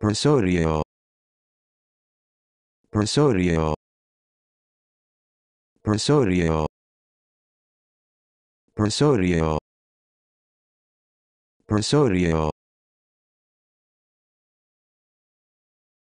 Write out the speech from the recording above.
Presorio. Presorio. Presorio. Presorio. Presorio.